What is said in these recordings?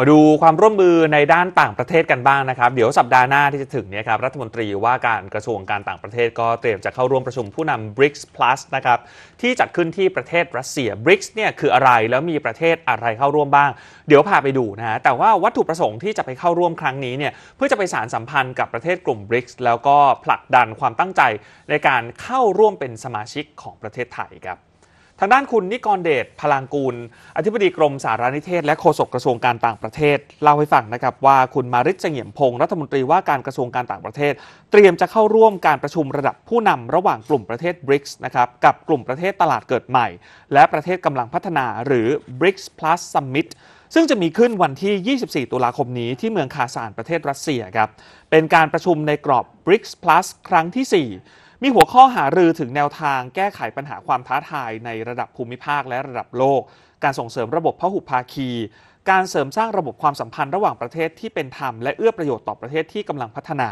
มาดูความร่วมมือในด้านต่างประเทศกันบ้างนะครับ เดี๋ยวสัปดาห์หน้าที่จะถึงนี้ครับรัฐมนตรีว่าการกระทรวงการต่างประเทศ ก็เตรียมจะเข้าร่วมประชุมผู้นำ BRICS Plus นะครับที่จัดขึ้นที่ประเทศรัสเซีย BRICS เนี่ยคืออะไรแล้วมีประเทศอะไรเข้าร่วมบ้างเดี๋ยวพาไปดูนะฮะแต่ว่าวัตถุประสงค์ที่จะไปเข้าร่วมครั้งนี้เนี่ยเพื่อจะไปสารสัมพันธ์กับประเทศกลุ่ม BRICS แล้วก็ผลักดันความตั้งใจในการเข้าร่วมเป็นสมาชิกของประเทศไทยครับทางด้านคุณนิกรเดชพลังกูล อธิบดีกรมสารนิเทศ และโฆษกกระทรวงการต่างประเทศเล่าให้ฟังนะครับว่าคุณมาริจเงียมพงศ์รัฐมนตรีว่าการกระทรวงการต่างประเทศ เตรียมจะเข้าร่วมการประชุมระดับผู้นำระหว่างกลุ่มประเทศ b r i ส์นะครับกับกลุ่มประเทศตลาดเกิดใหม่ และประเทศกำลังพัฒนาหรือ b r i ส์ Plus Summit ซึ่งจะมีขึ้นวันที่ 24 ตุลาคมนี้ที่เมืองคาซานประเทศรัสเซียครับเป็นการประชุมในกรอบ BRICS Plus ครั้งที่ 4มีหัวข้อหารือถึงแนวทาง แก้ไขปัญหาความท้าทายในระดับภูมิภาคและระดับโลก การส่งเสริมระบบพหุภาคี การเสริมสร้างระบบความสัมพันธ์ระหว่างประเทศที่เป็นธรรมและเอื้อประโยชน์ต่อประเทศที่กำลังพัฒนา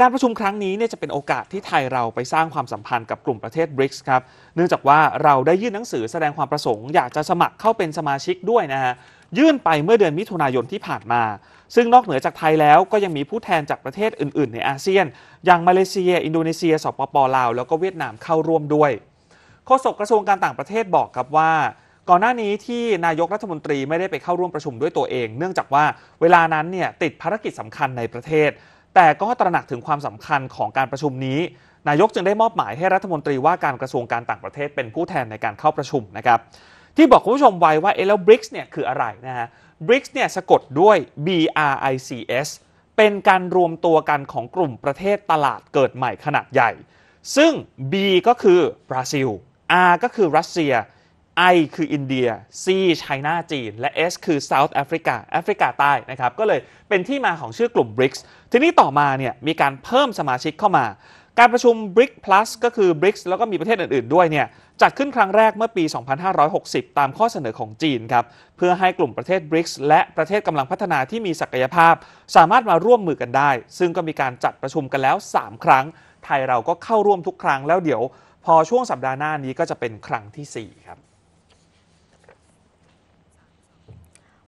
การประชุมครั้งนี้เนี่ยจะเป็นโอกาสที่ไทยเราไปสร้างความสัมพันธ์กับกลุ่มประเทศบริกส์ครับ เนื่องจากว่าเราได้ยื่นหนังสือแสดงความประสงค์อยากจะสมัครเข้าเป็นสมาชิกด้วยนะฮะยื่นไปเมื่อเดือนมิถุนายนที่ผ่านมา ซึ่งนอกเหนือจากไทยแล้วก็ยังมีผู้แทนจากประเทศอื่น ๆ ในอาเซียน อย่างมาเลเซีย อินโดนีเซีย สปปลาว แล้วก็เวียดนามเข้าร่วมด้วย โฆษกกระทรวงการต่างประเทศบอกครับว่า ก่อนหน้านี้ที่นายกรัฐมนตรีไม่ได้ไปเข้าร่วมประชุมด้วยตัวเอง เนื่องจากว่าเวลานั้นเนี่ยติดภารกิจสำคัญในประเทศ แต่ก็ตระหนักถึงความสำคัญของการประชุมนี้ นายกจึงได้มอบหมายให้รัฐมนตรีว่าการกระทรวงการต่างประเทศเป็นผู้แทนในการเข้าประชุมนะครับที่บอกคุณผู้ชมไว้ว่าเอแล้วริกส์เนี่ยคืออะไรนะฮะริกส์เนี่ยสะกดด้วย B R I C S เป็นการรวมตัวกันของกลุ่มประเทศตลาดเกิดใหม่ขนาดใหญ่ ซึ่ง B ก็คือบราซิล R ก็คือรัสเซีย I คืออินเดีย C ไชน่าจีนและ S คือ South Africa แอฟริกาใต้นะครับ ก็เลยเป็นที่มาของชื่อกลุ่ม BRICS ทีนี้ต่อมาเนี่ยมีการเพิ่มสมาชิกเข้ามาการประชุม BRIC Plus ก็คือ BRICS แล้วก็มีประเทศอื่น ๆด้วยเนี่ยจัดขึ้นครั้งแรกเมื่อปี 2560 ตามข้อเสนอของจีนครับ เพื่อให้กลุ่มประเทศ BRICS และประเทศกำลังพัฒนาที่มีศักยภาพ สามารถมาร่วมมือกันได้ ซึ่งก็มีการจัดประชุมกันแล้ว 3 ครั้ง ไทยเราก็เข้าร่วมทุกครั้งแล้วเดี๋ยว พอช่วงสัปดาห์หน้านี้ก็จะเป็นครั้งที่ 4 ครับ